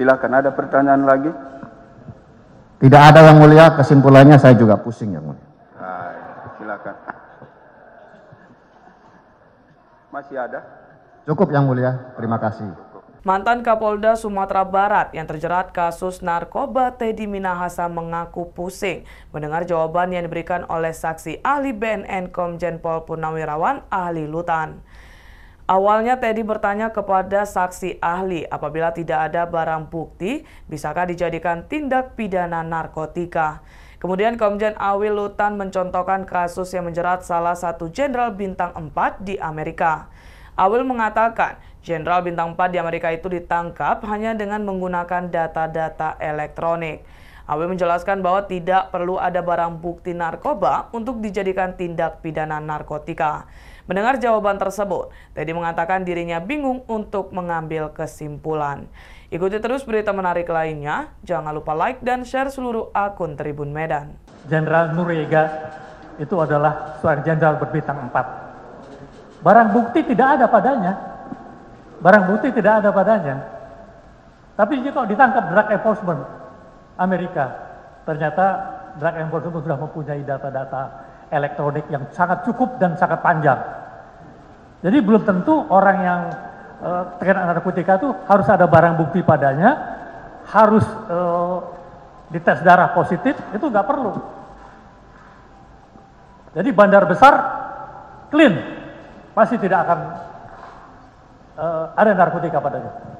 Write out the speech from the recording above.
Silakan ada pertanyaan lagi? Tidak ada yang mulia, kesimpulannya saya juga pusing yang mulia. silakan. Masih ada? Cukup yang mulia, terima kasih. Mantan Kapolda Sumatera Barat yang terjerat kasus narkoba Teddy Minahasa mengaku pusing mendengar jawaban yang diberikan oleh saksi ahli BNN Komjen Pol Purnawirawan ahli Lutan. Awalnya Teddy bertanya kepada saksi ahli apabila tidak ada barang bukti, bisakah dijadikan tindak pidana narkotika? Kemudian Komjen Awil Lutan mencontohkan kasus yang menjerat salah satu jenderal bintang 4 di Amerika. Awil mengatakan, jenderal bintang 4 di Amerika itu ditangkap hanya dengan menggunakan data-data elektronik. Aw menjelaskan bahwa tidak perlu ada barang bukti narkoba untuk dijadikan tindak pidana narkotika. Mendengar jawaban tersebut, Teddy mengatakan dirinya bingung untuk mengambil kesimpulan. Ikuti terus berita menarik lainnya. Jangan lupa like dan share seluruh akun Tribun Medan. Jenderal Nurega itu adalah seorang jenderal berbintang empat. Barang bukti tidak ada padanya. Barang bukti tidak ada padanya. Tapi jika ditangkap drug enforcement, Amerika. Ternyata drug enforcement sudah mempunyai data-data elektronik yang sangat cukup dan sangat panjang. Jadi belum tentu orang yang uh, terkena narkotika itu harus ada barang bukti padanya, harus uh, dites darah positif, itu nggak perlu. Jadi bandar besar clean, pasti tidak akan uh, ada narkotika padanya.